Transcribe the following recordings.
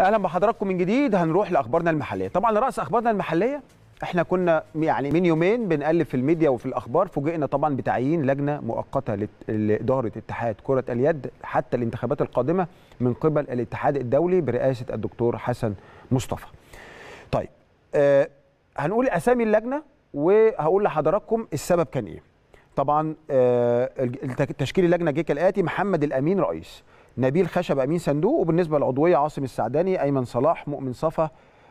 اهلا بحضراتكم من جديد هنروح لاخبارنا المحليه طبعا راس اخبارنا المحليه احنا كنا يعني من يومين بنقلب في الميديا وفي الاخبار فوجئنا طبعا بتعيين لجنه مؤقته لاداره اتحاد كره اليد حتى الانتخابات القادمه من قبل الاتحاد الدولي برئاسه الدكتور حسن مصطفى طيب آه هنقول اسامي اللجنه وهقول لحضراتكم السبب كان ايه طبعا آه تشكيل اللجنه جه كالاتي محمد الامين رئيس نبيل خشب امين صندوق وبالنسبه للعضويه عاصم السعداني ايمن صلاح مؤمن صفا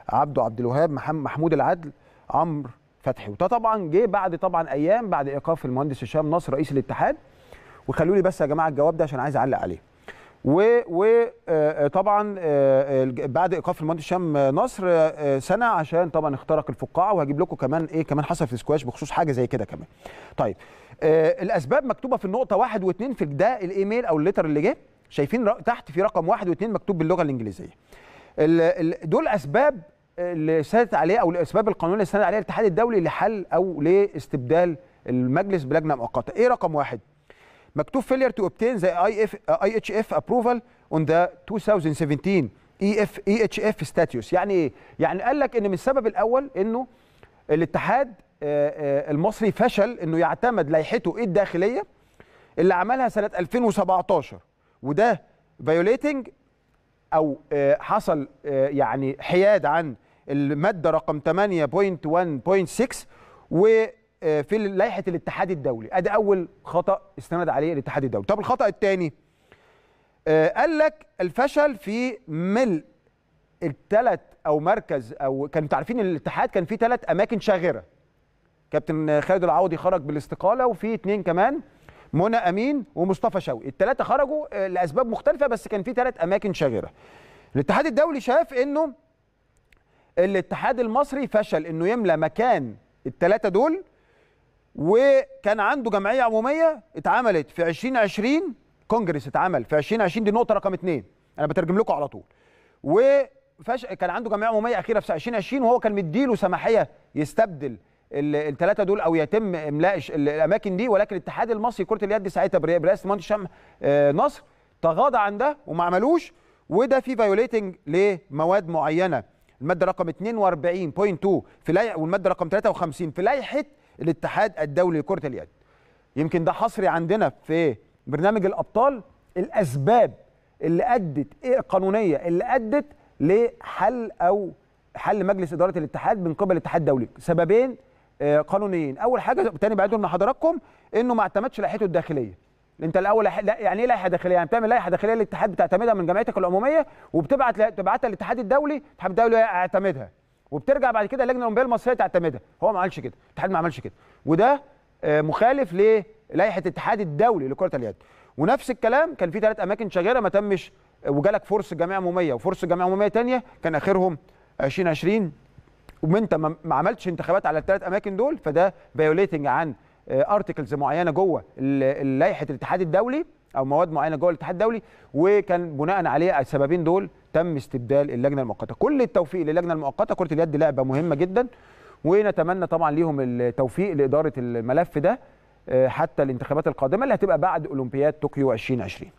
عبده عبد الوهاب محمود العدل عمرو فتحي وده طبعا جه بعد طبعا ايام بعد ايقاف المهندس هشام نصر رئيس الاتحاد وخلوا لي بس يا جماعه الجواب ده عشان عايز اعلق عليه وطبعا آه، آه، آه، بعد ايقاف المهندس هشام نصر سنه عشان طبعا اخترق الفقاعه وهجيب لكم كمان ايه كمان حصل في سكواش بخصوص حاجه زي كده كمان طيب الاسباب مكتوبه في النقطه واحد واثنين في ده الايميل او الليتر اللي جه شايفين تحت في رقم واحد واثنين مكتوب باللغه الانجليزيه دول اسباب اللي سادت عليه او الاسباب القانونيه اللي سادت عليها الاتحاد الدولي لحل او لاستبدال المجلس بلجنه مؤقته ايه رقم واحد مكتوب فيلير ذا اي اف اي اتش اف ابروفال اون ذا 2017 اي اتش اف ستاتيوس يعني ايه؟ يعني قال لك ان من السبب الاول انه الاتحاد المصري فشل انه يعتمد لائحته الداخليه اللي عملها سنه 2017 وده فيوليتنج او آه، حصل آه، يعني حياد عن الماده رقم 8.1.6 وفي آه، لائحه الاتحاد الدولي ادي اول خطا استند عليه الاتحاد الدولي طب الخطا الثاني قال لك الفشل في ملء الثلاث او مركز او كانوا عارفين الاتحاد كان فيه ثلاث اماكن شاغره كابتن خالد العوضي خرج بالاستقاله وفي اثنين كمان منى امين ومصطفى شوقي الثلاثه خرجوا آه، لاسباب مختلفه بس كان في ثلاث اماكن شاغره الاتحاد الدولي شاف انه الاتحاد المصري فشل انه يملى مكان الثلاثه دول وكان عنده جمعيه عموميه اتعملت في 2020 كونجرس اتعمل في 2020 دي نقطه رقم اثنين انا بترجم لكم على طول وفش كان عنده جمعيه عموميه اخيره في 2020 وهو كان مديله سماحيه يستبدل الثلاثه دول او يتم املاء الاماكن دي ولكن الاتحاد المصري لكره اليد ساعتها برئاسه مهندس شام آه، نصر تغاضى عن ده وما عملوش وده في فايوليتنج لمواد معينه الماده رقم 42.2 في لائحه والماده رقم 53 في لائحه الاتحاد الدولي لكره اليد يمكن ده حصري عندنا في برنامج الابطال الاسباب اللي ادت إيه القانونيه اللي ادت لحل او حل مجلس اداره الاتحاد من قبل الاتحاد الدولي سببين آه، قانونيين اول حاجه تاني بعدهم لحضراتكم انه ما اعتمدش لائحته الداخليه انت الاول لا يعني ايه لائحه داخليه؟ يعني بتعمل لائحه داخليه للاتحاد بتعتمدها من جمعيتك العموميه وبتبعت تبعتها للاتحاد الدولي، الاتحاد الدولي اعتمدها وبترجع بعد كده اللجنه الاولمبيه المصريه تعتمدها، هو ما عملش كده، الاتحاد ما عملش كده، وده آه، مخالف للائحه الاتحاد الدولي لكره اليد. ونفس الكلام كان في ثلاث اماكن شاغره ما تمش آه، وجالك فرصه جمعيه عموميه وفرصه جمعيه عموميه ثانيه كان اخرهم 2020 وانت ما عملتش انتخابات على الثلاث اماكن دول فده فيوليتنج عن ارتكلز آه، معينه جوه لائحه الاتحاد الدولي او مواد معينه جوه الاتحاد الدولي وكان بناء عليه السببين دول تم استبدال اللجنه المؤقته كل التوفيق للجنه المؤقته كره اليد لعبه مهمه جدا ونتمنى طبعا ليهم التوفيق لاداره الملف ده آه، حتى الانتخابات القادمه اللي هتبقى بعد اولمبياد طوكيو 2020